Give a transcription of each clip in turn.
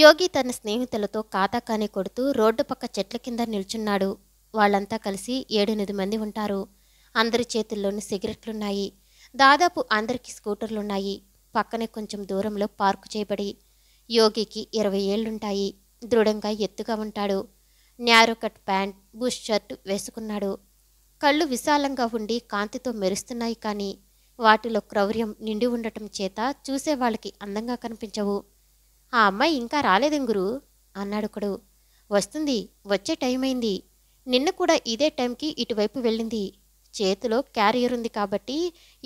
యోగి తన స్నేహితులతో కాతాకాని కొడుతూ రోడ్డు పక్క చెట్ల కింద నిల్చున్నాడు వాళ్ళంతా కలిసి ఏడెనిమిది మంది ఉంటారు అందరి చేతుల్లోని సిగరెట్లున్నాయి దాదాపు అందరికీ స్కూటర్లున్నాయి పక్కనే కొంచెం దూరంలో పార్కు చేయబడి యోగికి ఇరవై ఏళ్లుంటాయి దృఢంగా ఎత్తుగా ఉంటాడు narrow cut pant bush shirt వేసుకున్నాడు కళ్ళు విశాలంగా ఉండి కాంతితో మెరుస్తున్నాయి కానీ వాటిలో క్రౌర్యం నిండి ఉండటం చేత చూసే వాళ్ళకి అందంగా కనిపించవు ఆ అమ్మాయి ఇంకా రాలేదేం గురు అన్నాడొకడు వస్తుంది వచ్చే టైం అయింది నిన్న కూడా ఇదే టైంకి ఇటువైపు వెళ్ళింది చేతిలో క్యారియర్ ఉంది కాబట్టి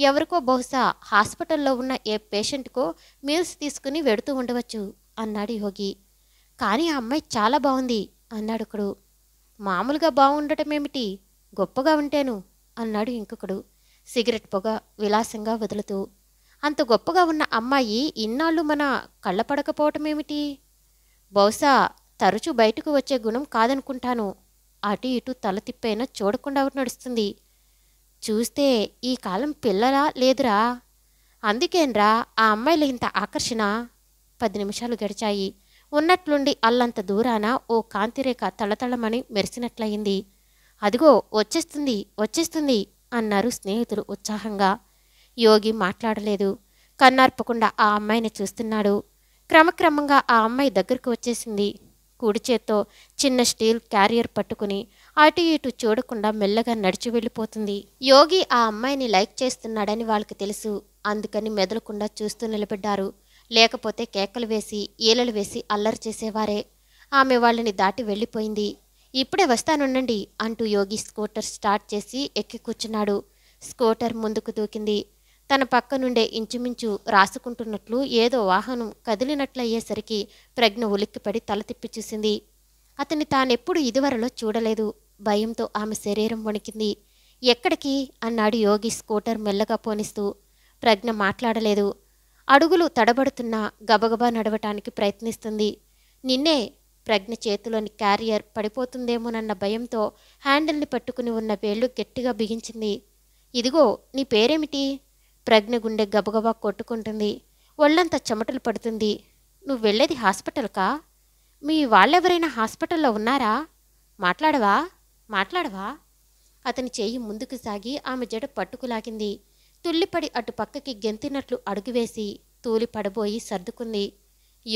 ఎవరికో బహుశా హాస్పిటల్లో ఉన్న ఏ పేషెంట్కో మీల్స్ తీసుకుని వెడుతూ ఉండవచ్చు అన్నాడు యోగి కానీ ఆ అమ్మాయి చాలా బాగుంది అన్నాడొకడు మామూలుగా బాగుండటమేమిటి గొప్పగా ఉంటేను అన్నాడు ఇంకొకడు సిగరెట్ పొగ విలాసంగా వదులుతూ అంత గొప్పగా ఉన్న అమ్మాయి ఇన్నాళ్ళు మన కళ్ళపడకపోవటమేమిటి బహుశా తరచూ బయటకు వచ్చే గుణం కాదనుకుంటాను అటు ఇటు తల తిప్పైనా చూడకుండా నడుస్తుంది చూస్తే ఈ కాలం పిల్లరా లేదురా అందుకేనరా ఆ అమ్మాయిలు ఇంత ఆకర్షణ పది నిమిషాలు గడిచాయి ఉన్నట్లుండి అల్లంత దూరాన ఓ కాంతిరేఖ తళతళమని మెరిసినట్లయింది అదిగో వచ్చేస్తుంది వచ్చేస్తుంది అన్నారు స్నేహితులు ఉత్సాహంగా యోగి మాట్లాడలేదు కన్నార్పకుండా ఆ అమ్మాయిని చూస్తున్నాడు క్రమక్రమంగా ఆ అమ్మాయి దగ్గరకు వచ్చేసింది కుడి చేత్తో చిన్న స్టీల్ క్యారియర్ పట్టుకుని అటు ఇటు చూడకుండా మెల్లగా నడిచి వెళ్ళిపోతుంది యోగి ఆ అమ్మాయిని లైక్ చేస్తున్నాడని వాళ్ళకి తెలుసు అందుకని మెదలకుండా చూస్తూ నిలబడ్డారు లేకపోతే కేకలు వేసి ఈలలు వేసి అల్లరి చేసేవారే ఆమె వాళ్ళని దాటి వెళ్ళిపోయింది ఇప్పుడే వస్తానుండండి అంటూ యోగి స్కూటర్ స్టార్ట్ చేసి ఎక్కి కూర్చున్నాడు స్కూటర్ ముందుకు దూకింది తన పక్క నుండే ఇంచుమించు రాసుకుంటున్నట్లు ఏదో వాహనం కదిలినట్లయ్యేసరికి ప్రజ్ఞ ఉలిక్కిపడి తల తిప్పి చూసింది అతన్ని తానెప్పుడు ఇదివరలో చూడలేదు భయంతో ఆమె శరీరం వణికింది ఎక్కడికి అన్నాడు యోగి స్కూటర్ మెల్లగా పోనిస్తూ ప్రజ్ఞ మాట్లాడలేదు అడుగులు తడబడుతున్న గబగబా నడవటానికి ప్రయత్నిస్తుంది నిన్నే ప్రజ్ఞ చేతిలోని క్యారియర్ పడిపోతుందేమోనన్న భయంతో హ్యాండిల్ని పట్టుకుని ఉన్న వేళ్ళు గట్టిగా బిగించింది ఇదిగో నీ పేరేమిటి ప్రజ్ఞ గుండె గబగబా కొట్టుకుంటుంది ఒళ్ళంతా చెమటలు పడుతుంది నువ్వు వెళ్ళేది హాస్పిటల్కా మీ వాళ్ళెవరైనా హాస్పిటల్లో ఉన్నారా మాట్లాడవా మాట్లాడవా అతని చేయి ముందుకు సాగి ఆమె జడ పట్టుకులాగింది తుల్లిపడి అటు పక్కకి గెంతినట్లు అడుగువేసి తూలి పడబోయి సర్దుకుంది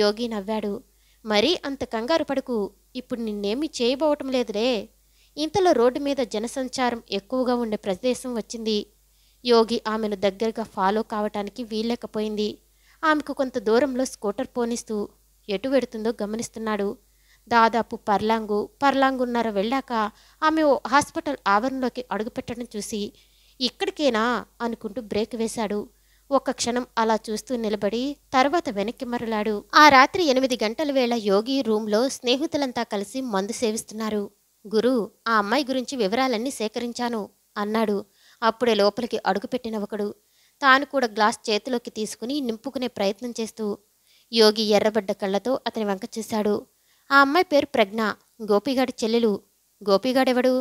యోగి నవ్వాడు మరీ అంత కంగారు పడుకు ఇప్పుడు నిన్నేమీ చేయబోవటం లేదులే ఇంతలో రోడ్డు మీద జనసంచారం ఎక్కువగా ఉండే ప్రదేశం వచ్చింది యోగి ఆమెను దగ్గరగా ఫాలో కావటానికి వీల్లేకపోయింది ఆమెకు కొంత దూరంలో స్కూటర్ పోనిస్తూ ఎటు వెడుతుందో గమనిస్తున్నాడు దాదాపు పర్లాంగు పర్లాంగున్నర వెళ్ళాక ఆమె ఓ హాస్పిటల్ ఆవరణలోకి అడుగుపెట్టడం చూసి ఇక్కడికేనా అనుకుంటూ బ్రేక్ వేశాడు ఒక్క క్షణం అలా చూస్తూ నిలబడి తర్వాత వెనక్కి మరలాడు ఆ రాత్రి ఎనిమిది గంటల వేళ యోగి రూమ్లో స్నేహితులంతా కలిసి మందు సేవిస్తున్నారు గురు ఆ అమ్మాయి గురించి వివరాలన్నీ సేకరించాను అన్నాడు అప్పుడే లోపలికి అడుగుపెట్టిన ఒకడు తాను కూడా గ్లాస్ చేతిలోకి తీసుకుని నింపుకునే ప్రయత్నం చేస్తూ యోగి ఎర్రబడ్డ కళ్ళతో అతని వంక చూశాడు ఆ అమ్మాయి పేరు ప్రజ్ఞ గోపిగాడి చెల్లెలు గోపిగాడెవడు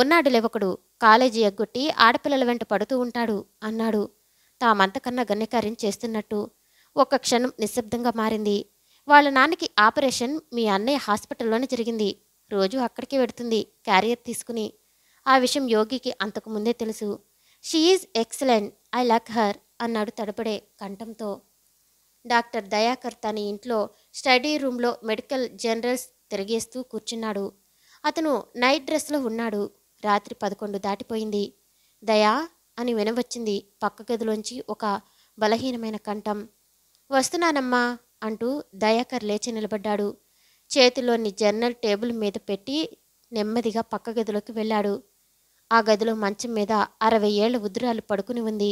ఉన్నాడు లేవకడు కాలేజీ ఎగ్గొట్టి ఆడపిల్లల వెంట పడుతూ ఉంటాడు అన్నాడు తామంతకన్నా గణ్యకార్యం చేస్తున్నట్టు ఒక్క క్షణం నిశ్శబ్దంగా మారింది వాళ్ళ నాన్నకి ఆపరేషన్ మీ అన్నయ్య హాస్పిటల్లోనే జరిగింది రోజు అక్కడికి వెడుతుంది క్యారియర్ తీసుకుని ఆ విషయం యోగికి అంతకుముందే తెలుసు she is excellent I luck her అన్నాడు తడపడే కంఠంతో డాక్టర్ దయాకర్ తన ఇంట్లో స్టడీ రూమ్లో మెడికల్ జనరల్స్ తిరిగేస్తూ కూర్చున్నాడు అతను నైట్ డ్రెస్లో ఉన్నాడు రాత్రి పదకొండు దాటిపోయింది దయా అని వినవచ్చింది పక్క గదిలోంచి ఒక బలహీనమైన కంఠం వస్తున్నానమ్మా అంటూ దయాకర్ లేచి నిలబడ్డాడు చేతిలోని జర్నల్ టేబుల్ మీద పెట్టి నెమ్మదిగా పక్క గదిలోకి వెళ్ళాడు ఆ గదిలో మంచం మీద అరవై ఏళ్ల ఉద్రాలు పడుకుని ఉంది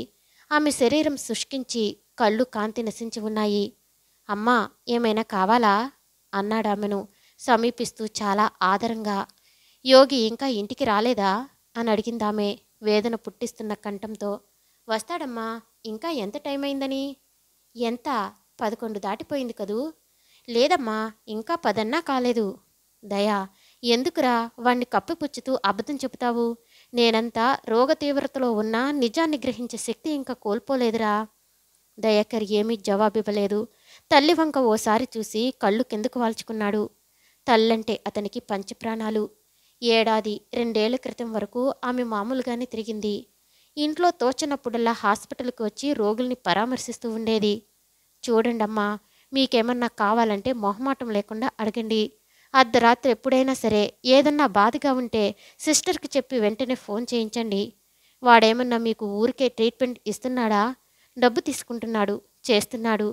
ఆమె శరీరం శుష్కించి కళ్ళు కాంతి నశించి ఉన్నాయి అమ్మా ఏమైనా కావాలా అన్నాడు ఆమెను సమీపిస్తూ చాలా ఆదరంగా యోగి ఇంకా ఇంటికి రాలేదా అని అడిగిందామె వేదన పుట్టిస్తున్న కంఠంతో వస్తాడమ్మా ఇంకా ఎంత టైం అయిందని ఎంత పదకొండు దాటిపోయింది కదూ లేదమ్మా ఇంకా పదన్నా కాలేదు దయా ఎందుకురా వాణ్ణి కప్పిపుచ్చుతూ అబద్ధం చెబుతావు నేనంతా రోగ తీవ్రతలో ఉన్నా నిజాన్ని గ్రహించే శక్తి ఇంకా కోల్పోలేదురా దయాకర్ ఏమీ జవాబివ్వలేదు తల్లి వంక ఓసారి చూసి కళ్ళు కిందకు వాల్చుకున్నాడు తల్లంటే అతనికి పంచప్రాణాలు ఏడాది రెండేళ్ల క్రితం వరకు ఆమె మామూలుగానే తిరిగింది ఇంట్లో తోచినప్పుడల్లా హాస్పిటల్కి వచ్చి రోగుల్ని పరామర్శిస్తూ ఉండేది చూడండమ్మా మీకేమన్నా కావాలంటే మొహమాటం లేకుండా అడగండి అర్ధరాత్రి ఎప్పుడైనా సరే ఏదన్నా బాధగా ఉంటే సిస్టర్కి చెప్పి వెంటనే ఫోన్ చేయించండి వాడేమన్నా మీకు ఊరికే ట్రీట్మెంట్ ఇస్తున్నాడా డబ్బు తీసుకుంటున్నాడు చేస్తున్నాడు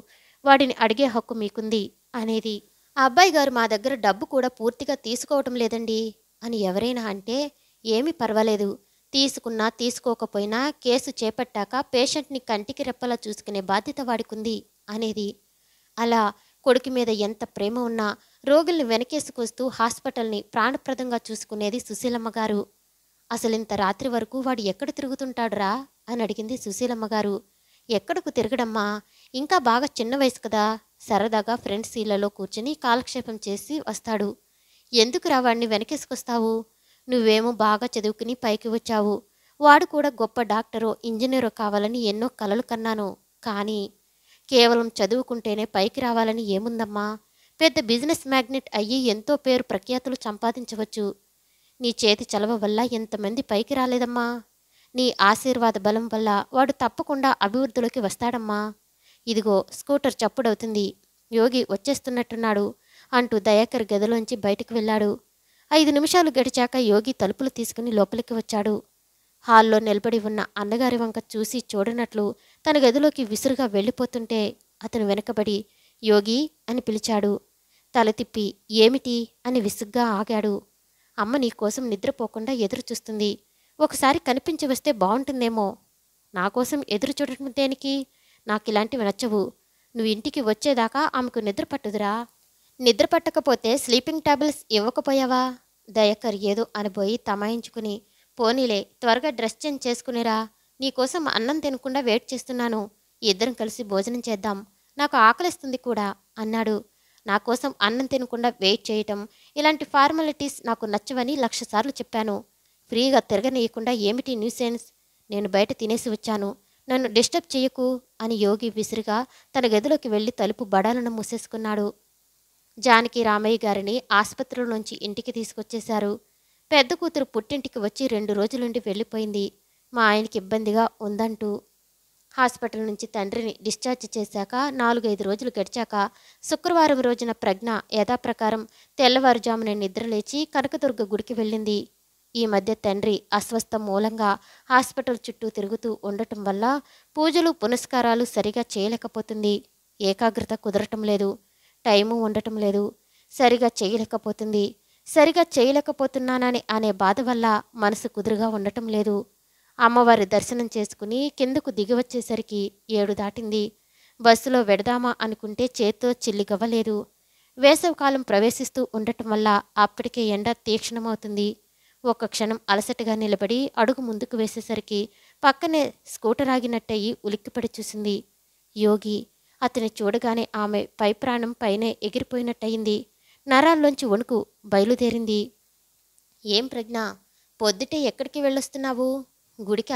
వాడిని అడిగే హక్కు మీకుంది అనేది ఆ అబ్బాయి గారు మా దగ్గర డబ్బు కూడా పూర్తిగా తీసుకోవటం లేదండి అని ఎవరైనా అంటే ఏమీ పర్వాలేదు తీసుకున్నా తీసుకోకపోయినా కేసు చేపట్టాక పేషెంట్ని కంటికి రెప్పలా చూసుకునే బాధ్యత వాడికుంది అనేది అలా కొడుకు మీద ఎంత ప్రేమ ఉన్నా రోగుల్ని వెనకేసుకొస్తూ హాస్పిటల్ని ప్రాణప్రదంగా చూసుకునేది సుశీలమ్మ గారు అసలు ఇంత రాత్రి వరకు వాడు ఎక్కడ తిరుగుతుంటాడురా అని అడిగింది సుశీలమ్మ గారు ఎక్కడకు తిరగడమ్మా ఇంకా బాగా చిన్న వయసు కదా సరదాగా ఫ్రెండ్స్ ఇళ్లలో కూర్చుని కాలక్షేపం చేసి వస్తాడు ఎందుకు వాడిని వెనకేసుకొస్తావు నువ్వేమో బాగా చదువుకుని పైకి వచ్చావు వాడు కూడా గొప్ప డాక్టరో ఇంజనీరో కావాలని ఎన్నో కలలు కన్నాను కానీ కేవలం చదువుకుంటేనే పైకి రావాలని ఏముందమ్మా పెద్ద బిజినెస్ మ్యాగ్నెట్ అయ్యి ఎంతో పేరు ప్రఖ్యాతులు సంపాదించవచ్చు నీ చేతి చలవ వల్ల ఎంతమంది పైకి రాలేదమ్మా నీ ఆశీర్వాద బలం వల్ల వాడు తప్పకుండా అభివృద్ధిలోకి వస్తాడమ్మా ఇదిగో స్కూటర్ చప్పుడవుతుంది యోగి వచ్చేస్తున్నట్టున్నాడు అంటూ దయాకర్ గదిలోంచి బయటకు వెళ్ళాడు ఐదు నిమిషాలు గడిచాక యోగి తలుపులు తీసుకుని లోపలికి వచ్చాడు హాల్లో నిలబడి ఉన్న అన్నగారి వంక చూసి చూడనట్లు తన గదిలోకి విసురుగా వెళ్ళిపోతుంటే అతను వెనకబడి యోగి అని పిలిచాడు తల తిప్పి ఏమిటి అని విసుగ్గా ఆగాడు అమ్మ నీకోసం నిద్రపోకుండా ఎదురు చూస్తుంది ఒకసారి కనిపించి వస్తే బాగుంటుందేమో నాకోసం ఎదురు చూడటం దేనికి నాకు ఇలాంటివి నచ్చవు నువ్వు ఇంటికి వచ్చేదాకా ఆమెకు నిద్ర పట్టుదురా నిద్ర పట్టకపోతే స్లీపింగ్ టాబ్లెట్స్ ఇవ్వకపోయావా దయకర్ ఏదో అనిపోయి తమాయించుకుని పోనీలే త్వరగా డ్రెస్ చేంజ్ చేసుకునిరా నీకోసం అన్నం తినకుండా వెయిట్ చేస్తున్నాను ఇద్దరం కలిసి భోజనం చేద్దాం నాకు ఆకలిస్తుంది కూడా అన్నాడు నా కోసం అన్నం తినకుండా వెయిట్ చేయటం ఇలాంటి ఫార్మాలిటీస్ నాకు నచ్చవని లక్ష సార్లు చెప్పాను ఫ్రీగా తిరగనీయకుండా ఏమిటి న్యూసెన్స్ నేను బయట తినేసి వచ్చాను నన్ను డిస్టర్బ్ చేయకు అని యోగి విసిరిగా తన గదిలోకి వెళ్ళి తలుపు బడాలను మూసేసుకున్నాడు జానకి రామయ్య గారిని ఆసుపత్రి నుంచి ఇంటికి తీసుకొచ్చేశారు పెద్ద కూతురు పుట్టింటికి వచ్చి రెండు రోజులుండి వెళ్ళిపోయింది మా ఆయనకి ఇబ్బందిగా ఉందంటూ హాస్పిటల్ నుంచి తండ్రిని డిశ్చార్జ్ చేశాక నాలుగైదు రోజులు గడిచాక శుక్రవారం రోజున ప్రజ్ఞ యథాప్రకారం తెల్లవారుజామున నిద్రలేచి కనకదుర్గ గుడికి వెళ్ళింది ఈ మధ్య తండ్రి అస్వస్థ మూలంగా హాస్పిటల్ చుట్టూ తిరుగుతూ ఉండటం వల్ల పూజలు పునస్కారాలు సరిగా చేయలేకపోతుంది ఏకాగ్రత కుదరటం లేదు టైము ఉండటం లేదు సరిగా చేయలేకపోతుంది సరిగా చేయలేకపోతున్నానని అనే బాధ వల్ల మనసు కుదురుగా ఉండటం లేదు అమ్మవారి దర్శనం చేసుకుని కిందకు దిగి వచ్చేసరికి ఏడు దాటింది బస్సులో వెడదామా అనుకుంటే చేత్తో చిల్లిగవ్వలేదు వేసవికాలం ప్రవేశిస్తూ ఉండటం వల్ల అప్పటికే ఎండ తీక్షణమవుతుంది ఒక్క క్షణం అలసటగా నిలబడి అడుగు ముందుకు వేసేసరికి పక్కనే స్కూటర్ ఆగినట్టయి ఉలిక్కిపడి చూసింది యోగి అతని చూడగానే ఆమె పై ప్రాణం పైనే ఎగిరిపోయినట్టయింది నరాల్లోంచి వణుకు బయలుదేరింది ఏం ప్రజ్ఞ పొద్దుటే ఎక్కడికి వెళ్ళొస్తున్నావు గుడిక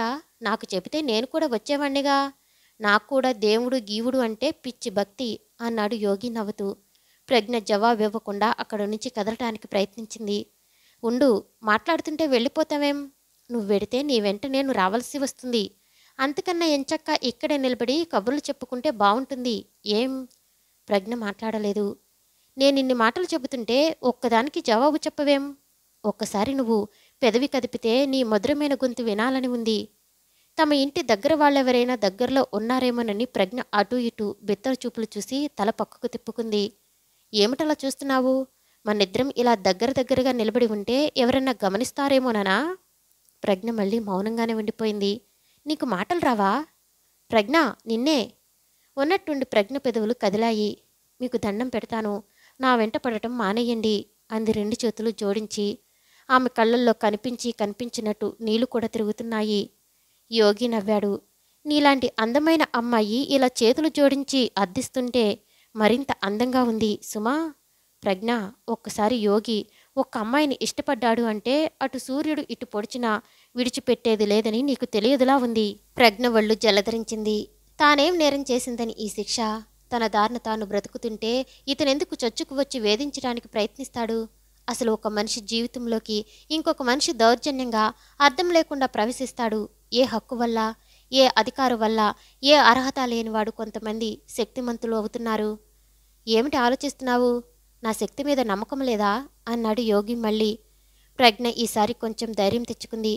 నాకు చెబితే నేను కూడా వచ్చేవాణ్ణిగా నాకు కూడా దేవుడు గీవుడు అంటే పిచ్చి భక్తి అన్నాడు యోగి నవ్వుతూ ప్రజ్ఞ జవాబు ఇవ్వకుండా అక్కడ నుంచి కదలటానికి ప్రయత్నించింది ఉండు మాట్లాడుతుంటే వెళ్ళిపోతావేం నువ్వు వెడితే నీ వెంట నేను రావాల్సి వస్తుంది అంతకన్నా ఎంచక్క ఇక్కడే నిలబడి కబుర్లు చెప్పుకుంటే బాగుంటుంది ఏం ప్రజ్ఞ మాట్లాడలేదు నేను ఇన్ని మాటలు చెబుతుంటే ఒక్కదానికి జవాబు చెప్పవేం ఒక్కసారి నువ్వు పెదవి కదిపితే నీ మధురమైన గొంతు వినాలని ఉంది తమ ఇంటి దగ్గర వాళ్ళెవరైనా దగ్గరలో ఉన్నారేమోనని ప్రజ్ఞ అటూ ఇటూ బిత్తర చూపులు చూసి తల పక్కకు తిప్పుకుంది ఏమిటలా చూస్తున్నావు మనిద్దరం ఇలా దగ్గర దగ్గరగా నిలబడి ఉంటే ఎవరన్నా గమనిస్తారేమోననా ప్రజ్ఞ మళ్ళీ మౌనంగానే ఉండిపోయింది నీకు మాటలు రావా ప్రజ్ఞ నిన్నే ఉన్నట్టుండి ప్రజ్ఞ పెదవులు కదిలాయి మీకు దండం పెడతాను నా వెంట పడటం మానేయండి అంది రెండు చేతులు జోడించి ఆమె కళ్ళల్లో కనిపించి కనిపించినట్టు నీళ్లు కూడా తిరుగుతున్నాయి యోగి నవ్వాడు నీలాంటి అందమైన అమ్మాయి ఇలా చేతులు జోడించి అద్దిస్తుంటే మరింత అందంగా ఉంది సుమా ప్రజ్ఞ ఒక్కసారి యోగి ఒక్క అమ్మాయిని ఇష్టపడ్డాడు అంటే అటు సూర్యుడు ఇటు పొడిచినా విడిచిపెట్టేది లేదని నీకు తెలియదులా ఉంది ప్రజ్ఞ వళ్ళు జలధరించింది తానేం నేరం చేసిందని ఈ శిక్ష తన దారిన తాను బ్రతుకుతుంటే ఇతనెందుకు చొచ్చుకు వచ్చి వేధించడానికి ప్రయత్నిస్తాడు అసలు ఒక మనిషి జీవితంలోకి ఇంకొక మనిషి దౌర్జన్యంగా అర్థం లేకుండా ప్రవేశిస్తాడు ఏ హక్కు వల్ల ఏ అధికారు వల్ల ఏ అర్హత లేనివాడు కొంతమంది శక్తిమంతులు అవుతున్నారు ఏమిటి ఆలోచిస్తున్నావు నా శక్తి మీద నమ్మకం లేదా అన్నాడు యోగి మళ్ళీ ప్రజ్ఞ ఈసారి కొంచెం ధైర్యం తెచ్చుకుంది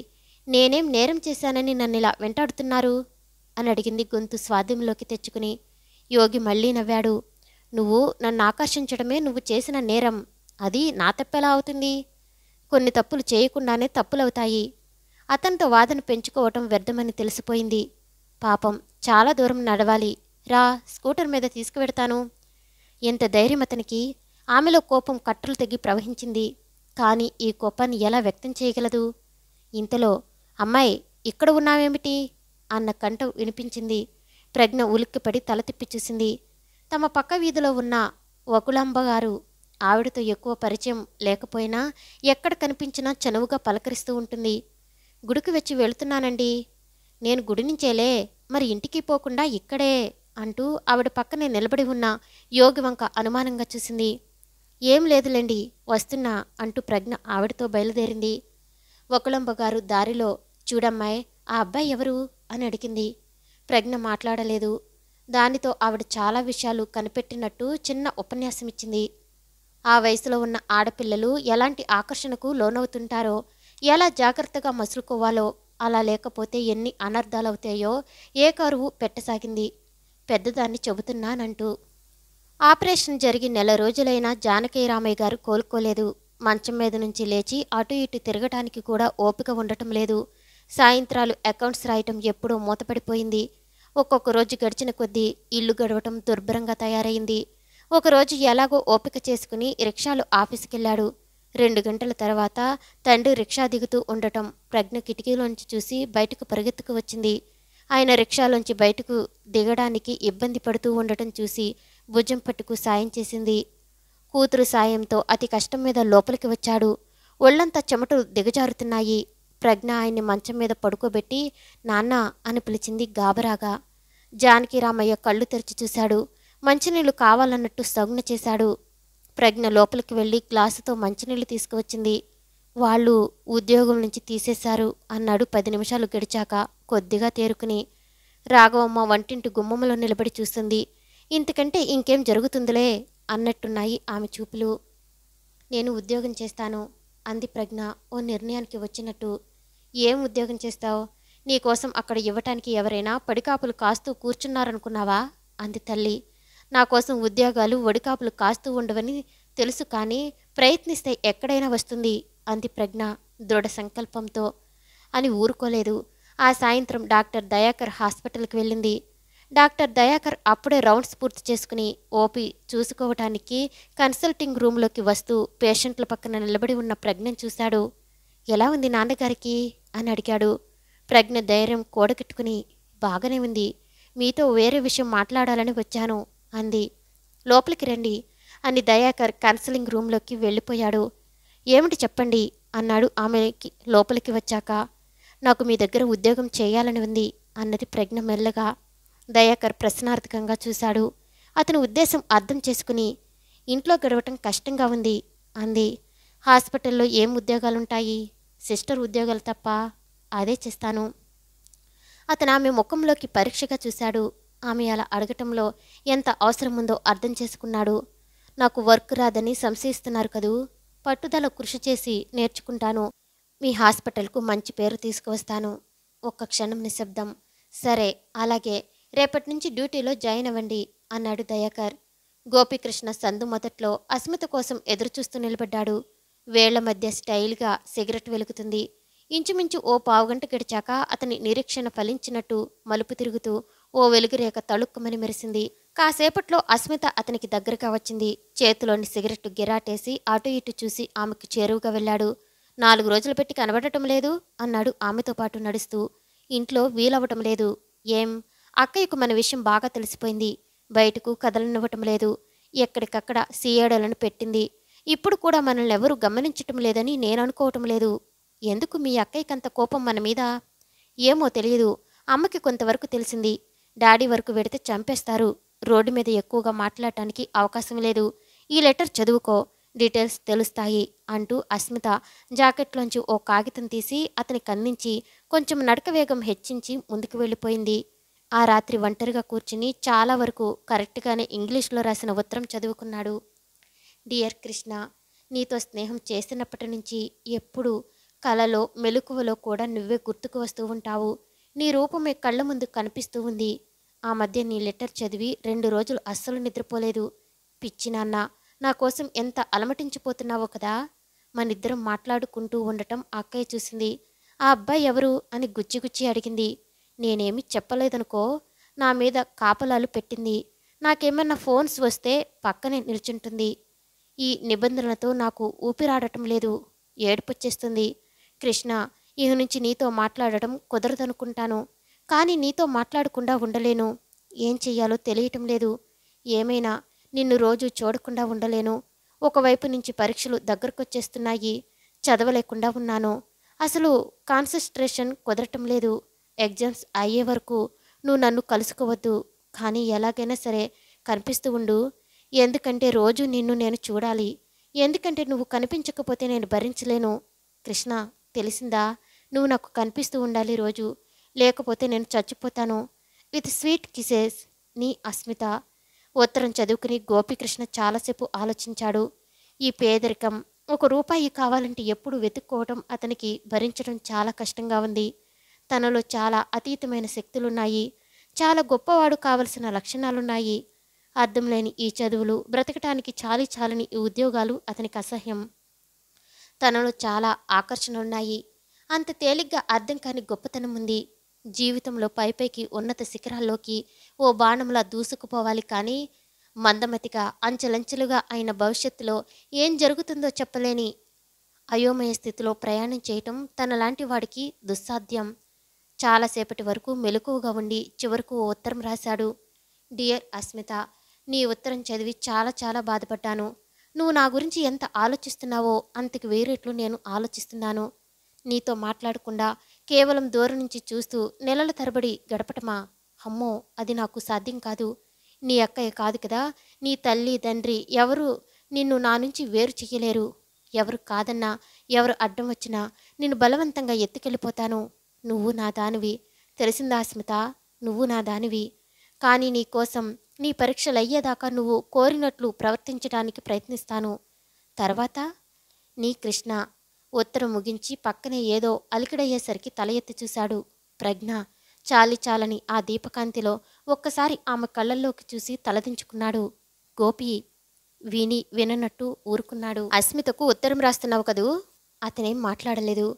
నేనేం నేరం చేశానని నన్ను ఇలా వెంటాడుతున్నారు అని అడిగింది గొంతు స్వాధీనంలోకి తెచ్చుకుని యోగి మళ్ళీ నవ్వాడు నువ్వు నన్ను ఆకర్షించడమే నువ్వు చేసిన నేరం అది నా తప్పెలా అవుతుంది కొన్ని తప్పులు చేయకుండానే తప్పులవుతాయి అతనితో వాదన పెంచుకోవటం వ్యర్థమని తెలిసిపోయింది పాపం చాలా దూరం నడవాలి రా స్కూటర్ మీద తీసుకువెడతాను ఎంత ధైర్యం అతనికి ఆమెలో కోపం కట్టలు తెగి ప్రవహించింది కానీ ఈ కోపాన్ని ఎలా వ్యక్తం చేయగలదు ఇంతలో అమ్మాయి ఇక్కడ ఉన్నావేమిటి అన్న కంట వినిపించింది ప్రజ్ఞ ఉలిక్కిపడి తల తిప్పి చూసింది తమ పక్క వీధిలో ఉన్న వకులాంబ గారు ఆవిడతో ఎక్కువ పరిచయం లేకపోయినా ఎక్కడ కనిపించినా చనువుగా పలకరిస్తూ ఉంటుంది గుడికి వచ్చి వెళుతున్నానండి నేను గుడి నుంచేలే మరి ఇంటికి పోకుండా ఇక్కడే అంటూ ఆవిడ పక్కనే నిలబడి ఉన్న యోగి వంక అనుమానంగా చూసింది ఏం లేదులేండి వస్తున్నా అంటూ ప్రజ్ఞ ఆవిడతో బయలుదేరింది ఒకలంబ గారు దారిలో చూడమ్మాయి ఆ అబ్బాయి ఎవరు అని అడిగింది ప్రజ్ఞ మాట్లాడలేదు దానితో ఆవిడ చాలా విషయాలు కనిపెట్టినట్టు చిన్న ఉపన్యాసం ఇచ్చింది ఆ వయసులో ఉన్న ఆడపిల్లలు ఎలాంటి ఆకర్షణకు లోనవుతుంటారో ఎలా జాగ్రత్తగా మసులుకోవాలో అలా లేకపోతే ఎన్ని అనర్థాలవుతాయో ఏ కరువు పెట్టసాగింది పెద్దదాన్ని చెబుతున్నానంటూ ఆపరేషన్ జరిగి నెల రోజులైన జానకి రామయ్య గారు కోలుకోలేదు మంచం మీద నుంచి లేచి అటు ఇటు తిరగటానికి కూడా ఓపిక ఉండటం లేదు సాయంత్రాలు అకౌంట్స్ రాయటం ఎప్పుడూ మూతపడిపోయింది ఒక్కొక్క రోజు గడిచిన కొద్దీ ఇల్లు గడవటం దుర్భరంగా తయారైంది ఒకరోజు ఎలాగో ఓపిక చేసుకుని రిక్షాలు ఆఫీసుకెళ్లాడు రెండు గంటల తర్వాత తండ్రి రిక్షా దిగుతూ ఉండటం ప్రజ్ఞ కిటికీలోంచి చూసి బయటకు పరిగెత్తుకు వచ్చింది ఆయన రిక్షాలోంచి బయటకు దిగడానికి ఇబ్బంది పడుతూ ఉండటం చూసి భుజం పట్టుకు సాయం చేసింది కూతురు సాయంతో అతి కష్టం మీద లోపలికి వచ్చాడు ఒళ్ళంతా చెమటలు దిగజారుతున్నాయి ప్రజ్ఞ ఆయన్ని మంచం మీద పడుకోబెట్టి నాన్న అని పిలిచింది గాబరాగా జానకి రామయ్య కళ్ళు తెరిచి చూశాడు మంచినీళ్లు కావాలన్నట్టు సగ్గున చేశాడు ప్రజ్ఞ లోపలికి వెళ్ళి గ్లాసుతో మంచినీళ్లు తీసుకువచ్చింది వాళ్ళు ఉద్యోగం నుంచి తీసేశారు అన్నాడు పది నిమిషాలు గడిచాక కొద్దిగా తేరుకుని రాఘవమ్మ వంటింటి గుమ్మములో నిలబడి చూస్తుంది ఇంతకంటే ఇంకేం జరుగుతుందిలే అన్నట్టున్నాయి ఆమె చూపులు నేను ఉద్యోగం చేస్తాను అంది ప్రజ్ఞ ఓ నిర్ణయానికి వచ్చినట్టు ఏం ఉద్యోగం చేస్తావు నీకోసం అక్కడ ఇవ్వటానికి ఎవరైనా పడికాపులు కాస్తూ కూర్చున్నారనుకున్నావా అంది తల్లి నా కోసం ఉద్యోగాలు ఒడికాపులు కాస్తూ ఉండవని తెలుసు కానీ ప్రయత్నిస్తే ఎక్కడైనా వస్తుంది అంది ప్రజ్ఞ దృఢ సంకల్పంతో అని ఊరుకోలేదు ఆ సాయంత్రం డాక్టర్ దయాకర్ హాస్పిటల్కి వెళ్ళింది డాక్టర్ దయాకర్ అప్పుడే రౌండ్స్ పూర్తి చేసుకుని ఓపి చూసుకోవటానికి కన్సల్టింగ్ రూమ్లోకి వస్తూ పేషెంట్ల పక్కన నిలబడి ఉన్న ప్రజ్ఞను చూశాడు ఎలా ఉంది నాన్నగారికి అని అడిగాడు ప్రజ్ఞ ధైర్యం కూడగట్టుకుని బాగానే ఉంది మీతో వేరే విషయం మాట్లాడాలని వచ్చాను అంది లోపలికి రండి అని దయాకర్ కన్సలింగ్ రూమ్లోకి వెళ్ళిపోయాడు ఏమిటి చెప్పండి అన్నాడు ఆమెకి లోపలికి వచ్చాక నాకు మీ దగ్గర ఉద్యోగం చేయాలని ఉంది అన్నది ప్రజ్ఞ మెల్లగా దయాకర్ ప్రశ్నార్థకంగా చూశాడు అతని ఉద్దేశం అర్థం చేసుకుని ఇంట్లో గడవటం కష్టంగా ఉంది అంది హాస్పిటల్లో ఏం ఉద్యోగాలుంటాయి సిస్టర్ ఉద్యోగాలు తప్ప అదే చేస్తాను అతను ఆమె ముఖంలోకి పరీక్షగా చూశాడు ఆమె అలా అడగటంలో ఎంత అవసరం ఉందో అర్థం చేసుకున్నాడు నాకు వర్క్ రాదని సంశయిస్తున్నారు కదూ పట్టుదల కృషి చేసి నేర్చుకుంటాను మీ హాస్పిటల్కు మంచి పేరు తీసుకువస్తాను ఒక్క క్షణం నిశ్శబ్దం సరే అలాగే రేపటి నుంచి డ్యూటీలో జాయిన్ అవ్వండి అన్నాడు దయాకర్ గోపికృష్ణ సందు మొదట్లో అస్మిత కోసం ఎదురుచూస్తూ నిలబడ్డాడు వేళ్ల మధ్య స్టైల్గా సిగరెట్ వెలుగుతుంది ఇంచుమించు ఓ పావుగంట గడిచాక అతని నిరీక్షణ ఫలించినట్టు మలుపు తిరుగుతూ ఓ వెలుగురేఖ తళుక్కుమని మెరిసింది కాసేపట్లో అస్మిత అతనికి దగ్గరగా వచ్చింది చేతిలోని సిగరెట్ గిరాటేసి అటు ఇటు చూసి ఆమెకు చేరువుగా వెళ్ళాడు నాలుగు రోజులు పెట్టి కనబడటం లేదు అన్నాడు ఆమెతో పాటు నడుస్తూ ఇంట్లో వీలవ్వటం లేదు ఏం అక్కయ్యకు మన విషయం బాగా తెలిసిపోయింది బయటకు కదలనివ్వటం లేదు ఎక్కడికక్కడ సీఏడలను పెట్టింది ఇప్పుడు కూడా మనల్ని ఎవరూ గమనించటం లేదని నేను అనుకోవటం లేదు ఎందుకు మీ అక్కయ్యకంత కోపం మన మీద ఏమో తెలియదు అమ్మకి కొంతవరకు తెలిసింది డాడీ వరకు వెడితే చంపేస్తారు రోడ్డు మీద ఎక్కువగా మాట్లాడటానికి అవకాశం లేదు ఈ లెటర్ చదువుకో డీటెయిల్స్ తెలుస్తాయి అంటూ అస్మిత జాకెట్లోంచి ఓ కాగితం తీసి అతని కందించి కొంచెం నడక వేగం హెచ్చించి ముందుకు వెళ్ళిపోయింది ఆ రాత్రి ఒంటరిగా కూర్చుని చాలా వరకు కరెక్ట్గానే ఇంగ్లీష్లో రాసిన ఉత్తరం చదువుకున్నాడు డియర్ కృష్ణ నీతో స్నేహం చేసినప్పటి నుంచి ఎప్పుడు కలలో మెలకువలో కూడా నువ్వే గుర్తుకు వస్తూ ఉంటావు నీ రూపమే కళ్ళ ముందు కనిపిస్తూ ఉంది ఆ మధ్య నీ లెటర్ చదివి రెండు రోజులు అస్సలు నిద్రపోలేదు పిచ్చినాన్న నా కోసం ఎంత అలమటించిపోతున్నావో కదా మనిద్దరం మాట్లాడుకుంటూ ఉండటం అక్కయ్య చూసింది ఆ అబ్బాయి ఎవరు అని గుచ్చి గుచ్చి అడిగింది నేనేమి చెప్పలేదనుకో నా మీద కాపలాలు పెట్టింది నాకేమన్నా ఫోన్స్ వస్తే పక్కనే నిల్చుంటుంది ఈ నిబంధనలతో నాకు ఊపిరాడటం లేదు ఏడుపొచ్చేస్తుంది కృష్ణ ఇహ నుంచి నీతో మాట్లాడటం కుదరదనుకుంటాను కానీ నీతో మాట్లాడకుండా ఉండలేను ఏం చెయ్యాలో తెలియటం లేదు ఏమైనా నిన్ను రోజు చూడకుండా ఉండలేను ఒకవైపు నుంచి పరీక్షలు దగ్గరకొచ్చేస్తున్నాయి చదవలేకుండా ఉన్నాను అసలు కాన్సన్ట్రేషన్ కుదరటం లేదు ఎగ్జామ్స్ అయ్యే వరకు నువ్వు నన్ను కలుసుకోవద్దు కానీ ఎలాగైనా సరే కనిపిస్తూ ఉండు ఎందుకంటే రోజు నిన్ను నేను చూడాలి ఎందుకంటే నువ్వు కనిపించకపోతే నేను భరించలేను కృష్ణ తెలిసిందా నువ్వు నాకు కనిపిస్తూ ఉండాలి రోజు లేకపోతే నేను చచ్చిపోతాను విత్ స్వీట్ కిసెస్ నీ అస్మిత ఉత్తరం చదువుకుని గోపికృష్ణ చాలాసేపు ఆలోచించాడు ఈ పేదరికం ఒక రూపాయి కావాలంటే ఎప్పుడు వెతుక్కోవడం అతనికి భరించడం చాలా కష్టంగా ఉంది తనలో చాలా అతీతమైన శక్తులున్నాయి చాలా గొప్పవాడు కావలసిన లక్షణాలున్నాయి అర్థం లేని ఈ చదువులు బ్రతకటానికి చాలి చాలని ఈ ఉద్యోగాలు అతనికి అసహ్యం తనలో చాలా ఆకర్షణలున్నాయి అంత తేలిగ్గా అర్థం కాని గొప్పతనం ఉంది జీవితంలో పైపైకి ఉన్నత శిఖరాల్లోకి ఓ బాణంలా దూసుకుపోవాలి కానీ మందమతిగా అంచెలంచెలుగా అయిన భవిష్యత్తులో ఏం జరుగుతుందో చెప్పలేని అయోమయ స్థితిలో ప్రయాణం చేయటం తన లాంటి వాడికి దుస్సాధ్యం చాలాసేపటి వరకు మెలకువగా ఉండి చివరకు ఓ ఉత్తరం రాశాడు డియర్ అస్మిత నీ ఉత్తరం చదివి చాలా చాలా బాధపడ్డాను నువ్వు నా గురించి ఎంత ఆలోచిస్తున్నావో అంతకు వేరేట్లు నేను ఆలోచిస్తున్నాను నీతో మాట్లాడకుండా కేవలం దూరం నుంచి చూస్తూ నెలల తరబడి గడపటమా అమ్మో అది నాకు సాధ్యం కాదు నీ అక్కయ్య కాదు కదా నీ తల్లి తండ్రి ఎవరు నిన్ను నా నుంచి వేరు చేయలేరు ఎవరు కాదన్నా ఎవరు అడ్డం వచ్చినా నిన్ను బలవంతంగా ఎత్తుకెళ్ళిపోతాను నువ్వు నా దానివి తెలిసిందా స్మిత నువ్వు నా దానివి కానీ నీ కోసం నీ పరీక్షలు అయ్యేదాకా నువ్వు కోరినట్లు ప్రవర్తించడానికి ప్రయత్నిస్తాను తర్వాత నీ కృష్ణ ఉత్తరం ముగించి పక్కనే ఏదో అలికిడయ్యేసరికి తల ఎత్తి చూశాడు ప్రజ్ఞ చాలి చాలని ఆ దీపకాంతిలో ఒక్కసారి ఆమె కళ్ళల్లోకి చూసి తలదించుకున్నాడు గోపి విని విననట్టు ఊరుకున్నాడు అస్మితకు ఉత్తరం రాస్తున్నావు కదూ అతనేం మాట్లాడలేదు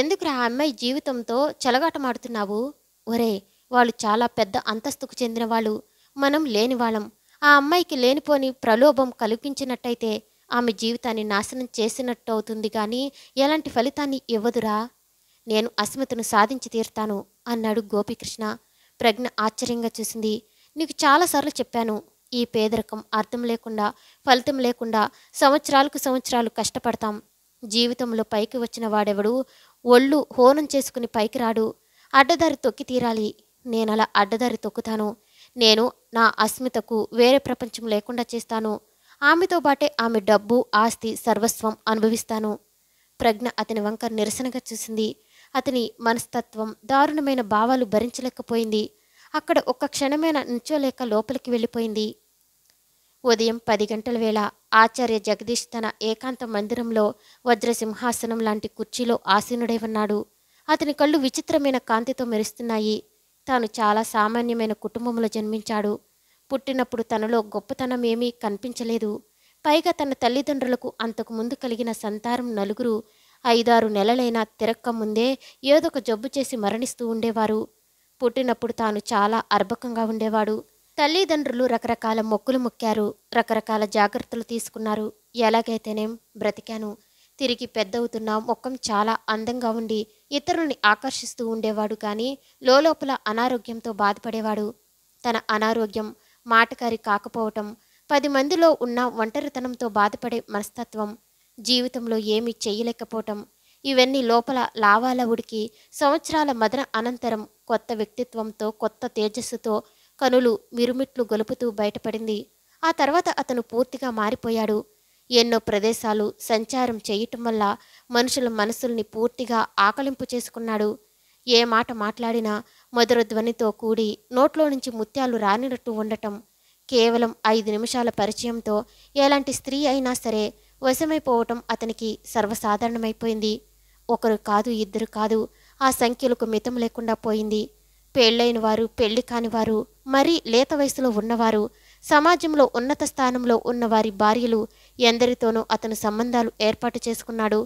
ఎందుకురా ఆ అమ్మాయి జీవితంతో చెలగాటమాడుతున్నావు ఒరే వాళ్ళు చాలా పెద్ద అంతస్తుకు చెందిన వాళ్ళు మనం లేనివాళ్ళం ఆ అమ్మాయికి లేనిపోని ప్రలోభం కలిపించినట్టయితే ఆమె జీవితాన్ని నాశనం చేసినట్టు అవుతుంది కానీ ఎలాంటి ఫలితాన్ని ఇవ్వదురా నేను అస్మితను సాధించి తీరుతాను అన్నాడు గోపికృష్ణ ప్రజ్ఞ ఆశ్చర్యంగా చూసింది నీకు చాలాసార్లు చెప్పాను ఈ పేదరికం అర్థం లేకుండా ఫలితం లేకుండా సంవత్సరాలకు సంవత్సరాలు కష్టపడతాం జీవితంలో పైకి వచ్చిన వాడెవడు ఒళ్ళు హోనం చేసుకుని పైకి రాడు అడ్డదారి తొక్కి తీరాలి నేనలా అడ్డదారి తొక్కుతాను నేను నా అస్మితకు వేరే ప్రపంచం లేకుండా చేస్తాను ఆమెతో పాటే ఆమె డబ్బు ఆస్తి సర్వస్వం అనుభవిస్తాను ప్రజ్ఞ అతని వంక నిరసనగా చూసింది అతని మనస్తత్వం దారుణమైన భావాలు భరించలేకపోయింది అక్కడ ఒక్క క్షణమైన నిల్చోలేక లోపలికి వెళ్ళిపోయింది ఉదయం పది గంటల వేళ ఆచార్య జగదీష్ తన ఏకాంత మందిరంలో వజ్రసింహాసనం లాంటి కుర్చీలో ఆసీనుడై ఉన్నాడు అతని కళ్ళు విచిత్రమైన కాంతితో మెరుస్తున్నాయి తాను చాలా సామాన్యమైన కుటుంబంలో జన్మించాడు పుట్టినప్పుడు తనలో గొప్పతనం ఏమీ కనిపించలేదు పైగా తన తల్లిదండ్రులకు అంతకు ముందు కలిగిన సంతారం నలుగురు ఐదారు నెలలైనా తిరక్క ముందే ఏదొక జబ్బు చేసి మరణిస్తూ ఉండేవారు పుట్టినప్పుడు తాను చాలా అర్భకంగా ఉండేవాడు తల్లిదండ్రులు రకరకాల మొక్కులు మొక్కారు రకరకాల జాగ్రత్తలు తీసుకున్నారు ఎలాగైతేనేం బ్రతికాను తిరిగి పెద్దవుతున్నా మొక్కం చాలా అందంగా ఉండి ఇతరుల్ని ఆకర్షిస్తూ ఉండేవాడు కానీ లోపల అనారోగ్యంతో బాధపడేవాడు తన అనారోగ్యం మాటకారి కాకపోవటం పది మందిలో ఉన్న ఒంటరితనంతో బాధపడే మనస్తత్వం జీవితంలో ఏమీ చేయలేకపోవటం ఇవన్నీ లోపల లావాల ఉడికి సంవత్సరాల మదన అనంతరం కొత్త వ్యక్తిత్వంతో కొత్త తేజస్సుతో కనులు మిరుమిట్లు గొలుపుతూ బయటపడింది ఆ తర్వాత అతను పూర్తిగా మారిపోయాడు ఎన్నో ప్రదేశాలు సంచారం చేయటం వల్ల మనుషుల మనసుల్ని పూర్తిగా ఆకలింపు చేసుకున్నాడు ఏ మాట మాట్లాడినా మధుర ధ్వనితో కూడి నోట్లో నుంచి ముత్యాలు రానినట్టు ఉండటం కేవలం ఐదు నిమిషాల పరిచయంతో ఎలాంటి స్త్రీ అయినా సరే వశమైపోవటం అతనికి సర్వసాధారణమైపోయింది ఒకరు కాదు ఇద్దరు కాదు ఆ సంఖ్యలకు మితం లేకుండా పోయింది పెళ్ళైన వారు పెళ్లి కానివారు మరీ లేత వయసులో ఉన్నవారు సమాజంలో ఉన్నత స్థానంలో ఉన్న వారి భార్యలు ఎందరితోనూ అతను సంబంధాలు ఏర్పాటు చేసుకున్నాడు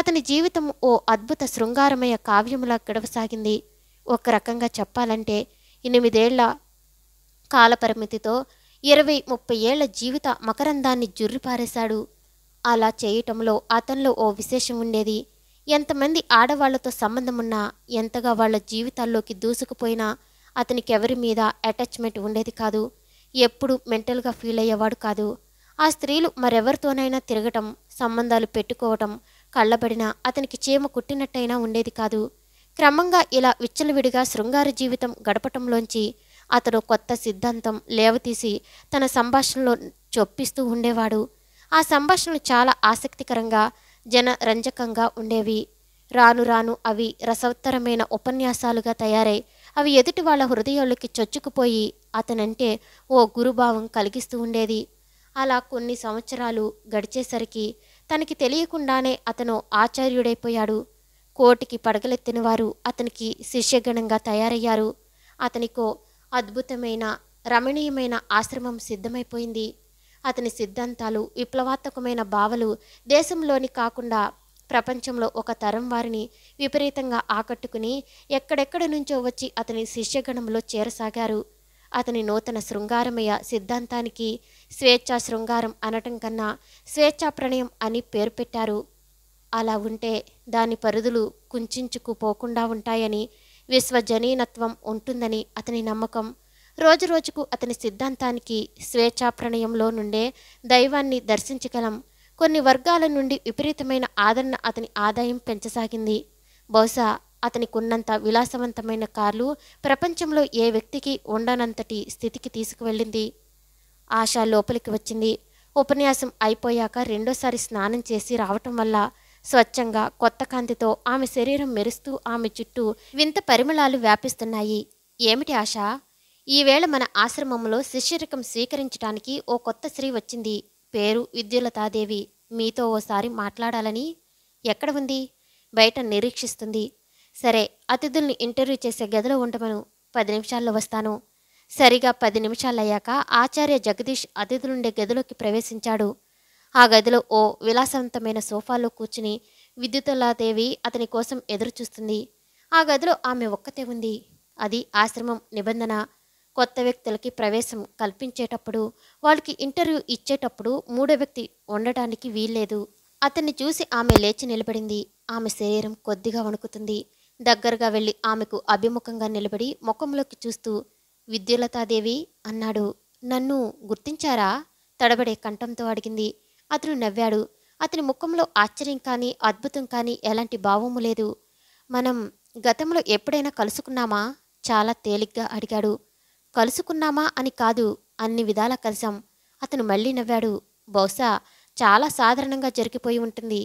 అతని జీవితం ఓ అద్భుత శృంగారమయ కావ్యములా గడవసాగింది ఒక రకంగా చెప్పాలంటే ఎనిమిదేళ్ల కాలపరిమితితో ఇరవై ముప్పై ఏళ్ల జీవిత మకరందాన్ని జుర్రిపారేశాడు అలా చేయటంలో అతనిలో ఓ విశేషం ఉండేది ఎంతమంది ఆడవాళ్లతో సంబంధమున్నా ఎంతగా వాళ్ళ జీవితాల్లోకి దూసుకుపోయినా అతనికి ఎవరి మీద అటాచ్మెంట్ ఉండేది కాదు ఎప్పుడు మెంటల్గా ఫీల్ అయ్యేవాడు కాదు ఆ స్త్రీలు మరెవరితోనైనా తిరగటం సంబంధాలు పెట్టుకోవటం కళ్ళబడినా అతనికి చీమ కుట్టినట్టయినా ఉండేది కాదు క్రమంగా ఇలా విచ్చలవిడిగా శృంగార జీవితం గడపటంలోంచి అతను కొత్త సిద్ధాంతం లేవతీసి తన సంభాషణలో చొప్పిస్తూ ఉండేవాడు ఆ సంభాషణలు చాలా ఆసక్తికరంగా జనరంజకంగా ఉండేవి రాను రాను అవి రసోత్తరమైన ఉపన్యాసాలుగా తయారై అవి ఎదుటి వాళ్ళ హృదయాలకి చొచ్చుకుపోయి అతనంటే ఓ గురుభావం కలిగిస్తూ ఉండేది అలా కొన్ని సంవత్సరాలు గడిచేసరికి తనకి తెలియకుండానే అతను ఆచార్యుడైపోయాడు కోటికి పడగలెత్తిన వారు అతనికి శిష్యగణంగా తయారయ్యారు అతనికో అద్భుతమైన రమణీయమైన ఆశ్రమం సిద్ధమైపోయింది అతని సిద్ధాంతాలు విప్లవాత్మకమైన భావలు దేశంలోని కాకుండా ప్రపంచంలో ఒక తరం వారిని విపరీతంగా ఆకట్టుకుని ఎక్కడెక్కడి నుంచో వచ్చి అతని శిష్యగణంలో చేరసాగారు అతని నూతన శృంగారమయ సిద్ధాంతానికి స్వేచ్ఛ శృంగారం అనటం కన్నా స్వేచ్ఛా ప్రణయం అని పేరు పెట్టారు అలా ఉంటే దాని పరిధులు కుంచుకుపోకుండా ఉంటాయని విశ్వజనీనత్వం ఉంటుందని అతని నమ్మకం రోజురోజుకు అతని సిద్ధాంతానికి స్వేచ్ఛాప్రణయంలో నుండే దైవాన్ని దర్శించగలం కొన్ని వర్గాల నుండి విపరీతమైన ఆదరణ అతని ఆదాయం పెంచసాగింది బహుశా అతనికున్నంత విలాసవంతమైన కార్లు ప్రపంచంలో ఏ వ్యక్తికి ఉండనంతటి స్థితికి తీసుకువెళ్ళింది ఆశ లోపలికి వచ్చింది ఉపన్యాసం అయిపోయాక రెండోసారి స్నానం చేసి రావటం వల్ల స్వచ్ఛంగా కొత్త కాంతితో ఆమె శరీరం మెరుస్తూ ఆమె చుట్టూ వింత పరిమళాలు వ్యాపిస్తున్నాయి ఏమిటి ఆశ ఈవేళ మన ఆశ్రమంలో శిష్యరికం స్వీకరించడానికి ఓ కొత్త స్త్రీ వచ్చింది పేరు విద్యులతాదేవి మీతో ఓసారి మాట్లాడాలని ఎక్కడ ఉంది బయట నిరీక్షిస్తుంది సరే అతిథుల్ని ఇంటర్వ్యూ చేసే గదిలో ఉండమను పది నిమిషాల్లో వస్తాను సరిగా పది నిమిషాలయ్యాక ఆచార్య జగదీష్ అతిథులుండే గదిలోకి ప్రవేశించాడు ఆ గదిలో ఓ విలాసవంతమైన సోఫాలో కూర్చుని విద్యుత్లాదేవి అతని కోసం ఎదురుచూస్తుంది ఆ గదిలో ఆమె ఒక్కతే ఉంది అది ఆశ్రమం నిబంధన కొత్త వ్యక్తులకి ప్రవేశం కల్పించేటప్పుడు వాళ్ళకి ఇంటర్వ్యూ ఇచ్చేటప్పుడు మూడో వ్యక్తి ఉండటానికి వీల్లేదు అతన్ని చూసి ఆమె లేచి నిలబడింది ఆమె శరీరం కొద్దిగా వణుకుతుంది దగ్గరగా వెళ్ళి ఆమెకు అభిముఖంగా నిలబడి ముఖంలోకి చూస్తూ విద్యులతాదేవి అన్నాడు నన్ను గుర్తించారా తడబడే కంఠంతో అడిగింది అతను నవ్వాడు అతని ముఖంలో ఆశ్చర్యం కానీ అద్భుతం కానీ ఎలాంటి భావము లేదు మనం గతంలో ఎప్పుడైనా కలుసుకున్నామా చాలా తేలిగ్గా అడిగాడు కలుసుకున్నామా అని కాదు అన్ని విధాలా కలిసాం అతను మళ్ళీ నవ్వాడు బహుశా చాలా సాధారణంగా జరిగిపోయి ఉంటుంది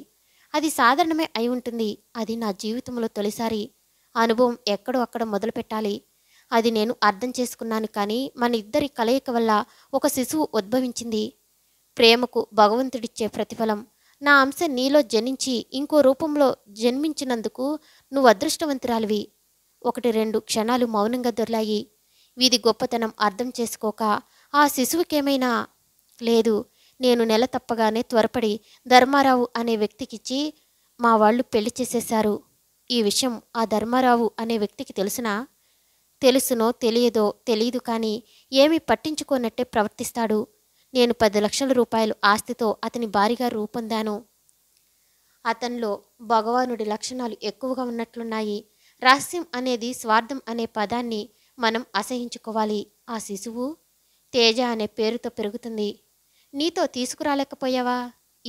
అది సాధారణమే అయి ఉంటుంది అది నా జీవితంలో తొలిసారి అనుభవం ఎక్కడో అక్కడ మొదలు పెట్టాలి అది నేను అర్థం చేసుకున్నాను కానీ మన ఇద్దరి కలయిక వల్ల ఒక శిశువు ఉద్భవించింది ప్రేమకు భగవంతుడిచ్చే ప్రతిఫలం నా అంశం నీలో జనించి ఇంకో రూపంలో జన్మించినందుకు నువ్వు అదృష్టవంతురాలివి ఒకటి రెండు క్షణాలు మౌనంగా దొర్లాయి వీధి గొప్పతనం అర్థం చేసుకోక ఆ శిశువుకేమైనా లేదు నేను నెల తప్పగానే త్వరపడి ధర్మారావు అనే వ్యక్తికిచ్చి మా వాళ్ళు పెళ్లి చేసేశారు ఈ విషయం ఆ ధర్మారావు అనే వ్యక్తికి తెలుసునా తెలుసునో తెలియదో తెలియదు కానీ ఏమి పట్టించుకోనట్టే ప్రవర్తిస్తాడు నేను పది లక్షల రూపాయలు ఆస్తితో అతని భారీగా రూపొందాను అతనిలో భగవానుడి లక్షణాలు ఎక్కువగా ఉన్నట్లున్నాయి రహస్యం అనేది స్వార్థం అనే పదాన్ని మనం అసహించుకోవాలి ఆ శిశువు తేజ అనే పేరుతో పెరుగుతుంది నీతో తీసుకురాలేకపోయావా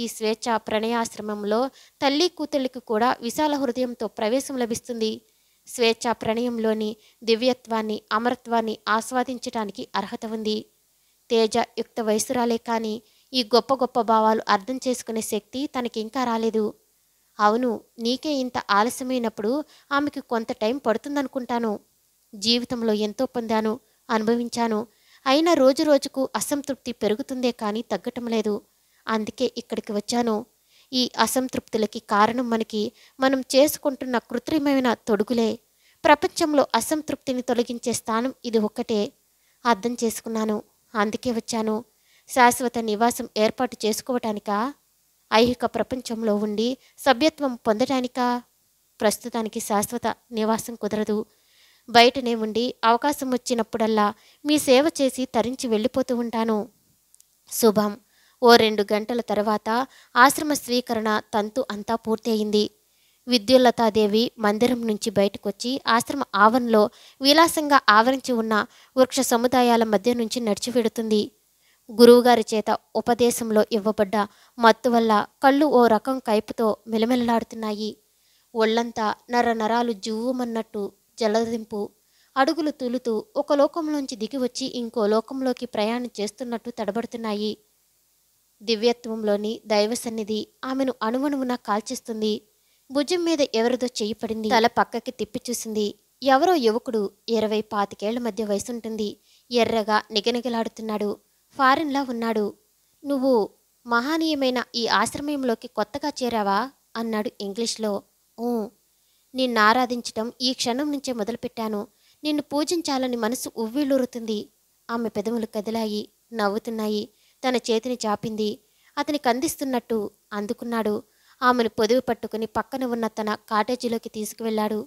ఈ స్వేచ్ఛ ప్రణయాశ్రమంలో తల్లి కూతుళ్ళకి కూడా విశాల హృదయంతో ప్రవేశం లభిస్తుంది స్వేచ్ఛ ప్రణయంలోని దివ్యత్వాన్ని అమరత్వాన్ని ఆస్వాదించడానికి అర్హత ఉంది తేజ యుక్త వయసురాలే కానీ ఈ గొప్ప గొప్ప భావాలు అర్థం చేసుకునే శక్తి తనకి ఇంకా రాలేదు అవును నీకే ఇంత ఆలస్యమైనప్పుడు ఆమెకి కొంత టైం పడుతుందనుకుంటాను జీవితంలో ఎంతో పొందాను అనుభవించాను అయినా రోజు రోజుకు అసంతృప్తి పెరుగుతుందే కానీ తగ్గటం లేదు అందుకే ఇక్కడికి వచ్చాను ఈ అసంతృప్తులకి కారణం మనకి మనం చేసుకుంటున్న కృత్రిమైన తొడుగులే ప్రపంచంలో అసంతృప్తిని తొలగించే స్థానం ఇది ఒక్కటే అర్థం చేసుకున్నాను అందుకే వచ్చాను శాశ్వత నివాసం ఏర్పాటు చేసుకోవటానికా ఐహిక ప్రపంచంలో ఉండి సభ్యత్వం పొందటానికా ప్రస్తుతానికి శాశ్వత నివాసం కుదరదు బయటనే ఉండి అవకాశం వచ్చినప్పుడల్లా మీ సేవ చేసి తరించి వెళ్ళిపోతూ ఉంటాను శుభం ఓ రెండు గంటల తర్వాత ఆశ్రమ స్వీకరణ తంతు అంతా పూర్తయింది విద్యులతాదేవి మందిరం నుంచి బయటకొచ్చి ఆశ్రమ ఆవరణలో విలాసంగా ఆవరించి ఉన్న వృక్ష సముదాయాల మధ్య నుంచి నడిచి వెడుతుంది గురువుగారి చేత ఉపదేశంలో ఇవ్వబడ్డ మత్తు వల్ల కళ్ళు ఓ రకం కైపుతో మెలమెలలాడుతున్నాయి ఒళ్ళంతా నర నరాలు జువ్వుమన్నట్టు జలదింపు అడుగులు తూలుతూ ఒక లోకంలోంచి దిగివచ్చి ఇంకో లోకంలోకి ప్రయాణం చేస్తున్నట్టు తడబడుతున్నాయి దివ్యత్వంలోని దైవ సన్నిధి ఆమెను అణువణువున కాల్చిస్తుంది భుజం మీద ఎవరిదో చెయ్యి పడింది తల పక్కకి తిప్పి చూసింది ఎవరో యువకుడు ఇరవై పాతికేళ్ల మధ్య వయసుంటుంది ఎర్రగా నిగనిగలాడుతున్నాడు ఫారిన్లా ఉన్నాడు నువ్వు మహానీయమైన ఈ ఆశ్రమంలోకి కొత్తగా చేరావా అన్నాడు ఇంగ్లీష్లో ఊ నిన్ను ఆరాధించటం ఈ క్షణం నుంచే మొదలుపెట్టాను నిన్ను పూజించాలని మనసు ఉవ్విళ్ళూరుతుంది ఆమె పెదవులు కదిలాయి నవ్వుతున్నాయి తన చేతిని చాపింది అతని కందిస్తున్నట్టు అందుకున్నాడు ఆమెను పొదువు పట్టుకుని పక్కన ఉన్న తన కాటేజీలోకి తీసుకువెళ్ళాడు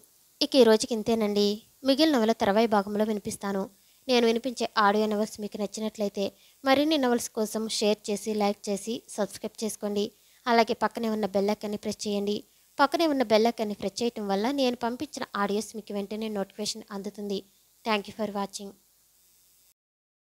ఇక ఈ రోజుకి ఇంతేనండి మిగిలిన నవల తర్వాయి భాగంలో వినిపిస్తాను నేను వినిపించే ఆడియో నవల్స్ మీకు నచ్చినట్లయితే మరిన్ని నవల్స్ కోసం షేర్ చేసి లైక్ చేసి సబ్స్క్రైబ్ చేసుకోండి అలాగే పక్కనే ఉన్న బెల్లైకాన్ని ప్రెస్ చేయండి పక్కనే ఉన్న బెల్లైకాన్ని ప్రెస్ చేయటం వల్ల నేను పంపించిన ఆడియోస్ మీకు వెంటనే నోటిఫికేషన్ అందుతుంది థ్యాంక్ యూ ఫర్ వాచింగ్